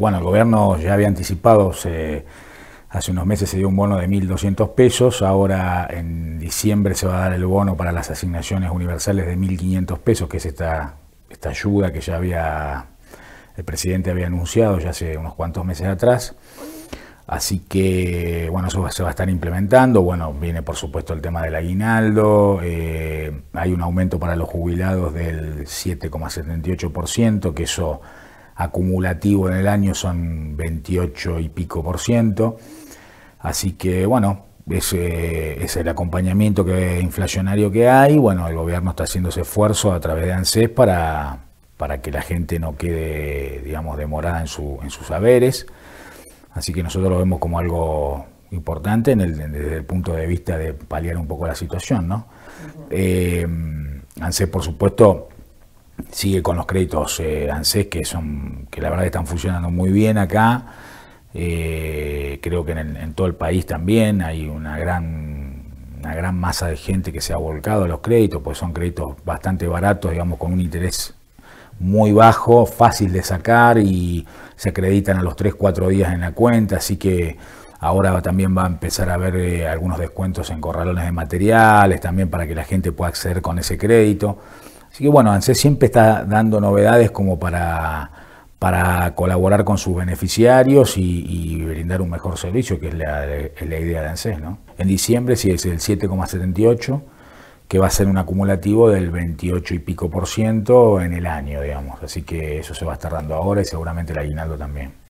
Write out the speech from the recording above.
bueno, el gobierno ya había anticipado, hace unos meses se dio un bono de 1.200 pesos, ahora en diciembre se va a dar el bono para las asignaciones universales de 1.500 pesos, que es esta, esta ayuda que ya había, el presidente había anunciado ya hace unos cuantos meses atrás. Así que, bueno, eso se va a estar implementando. Bueno, viene por supuesto el tema del aguinaldo. Eh, hay un aumento para los jubilados del 7,78%, que eso acumulativo en el año son 28 y pico por ciento. Así que bueno, ese es el acompañamiento que, inflacionario que hay. Bueno, el gobierno está haciendo ese esfuerzo a través de ANSES para, para que la gente no quede, digamos, demorada en, su, en sus saberes. Así que nosotros lo vemos como algo importante desde el punto de vista de paliar un poco la situación, ¿no? Eh, ANSES, por supuesto, sigue con los créditos eh, ANSES que son que la verdad están funcionando muy bien acá. Eh, creo que en, todo el país también hay una gran, una gran masa de gente que se ha volcado a los créditos, pues son créditos bastante baratos, digamos, con un interés muy bajo, fácil de sacar y se acreditan a los 3, 4 días en la cuenta, así que ahora también va a empezar a haber eh, algunos descuentos en corralones de materiales, también para que la gente pueda acceder con ese crédito. Así que bueno, ANSES siempre está dando novedades como para, para colaborar con sus beneficiarios y, brindar un mejor servicio, que es la, idea de ANSES. ¿no? En diciembre sí es el 7,78 que va a ser un acumulativo del 28 y pico por ciento en el año, digamos. Así que eso se va a estar dando ahora y seguramente el aguinaldo también.